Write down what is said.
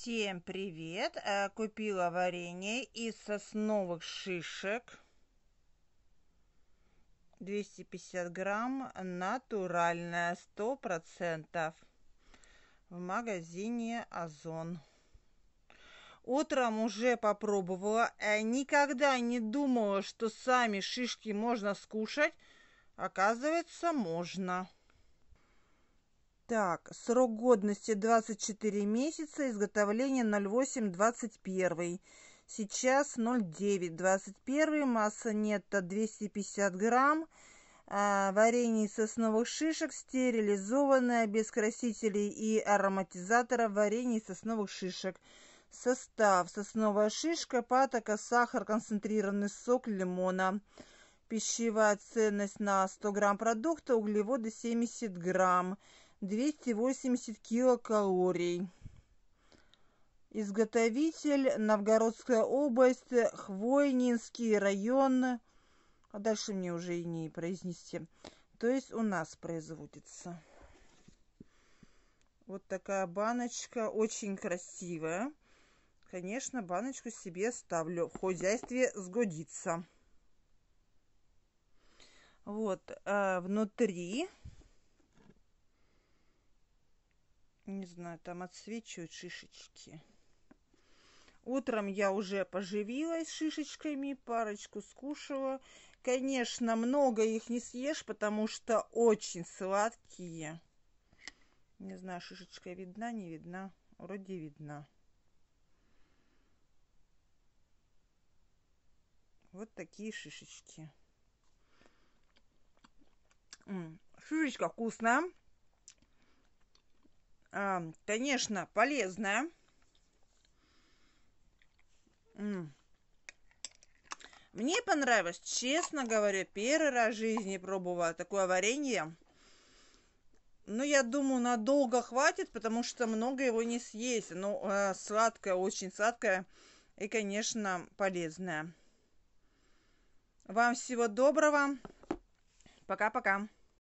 Всем привет! Э, купила варенье из сосновых шишек. 250 грамм, натуральное, 100%. В магазине Озон. Утром уже попробовала. Э, никогда не думала, что сами шишки можно скушать. Оказывается, можно. Так, срок годности 24 месяца, изготовление 08-21. Сейчас 09-21, масса нетто 250 грамм. А, варенье из сосновых шишек, стерилизованное, без красителей и ароматизатора варенье из сосновых шишек. Состав. Сосновая шишка, патока, сахар, концентрированный сок лимона. Пищевая ценность на 100 грамм продукта, углеводы 70 грамм двести восемьдесят килокалорий. Изготовитель Новгородская область, Хвойнинский район. А дальше мне уже и не произнести. То есть у нас производится. Вот такая баночка, очень красивая. Конечно, баночку себе ставлю. В хозяйстве сгодится. Вот, а внутри не знаю, там отсвечивают шишечки. Утром я уже поживилась шишечками, парочку скушала. Конечно, много их не съешь, потому что очень сладкие. Не знаю, шишечка видна, не видна. Вроде видна. Вот такие шишечки. шишечка вкусная конечно, полезная. Мне понравилось, честно говоря, первый раз в жизни пробовала такое варенье. Но я думаю, надолго хватит, потому что много его не съесть. Но э, а, сладкое, очень сладкое и, конечно, полезное. Вам всего доброго. Пока-пока.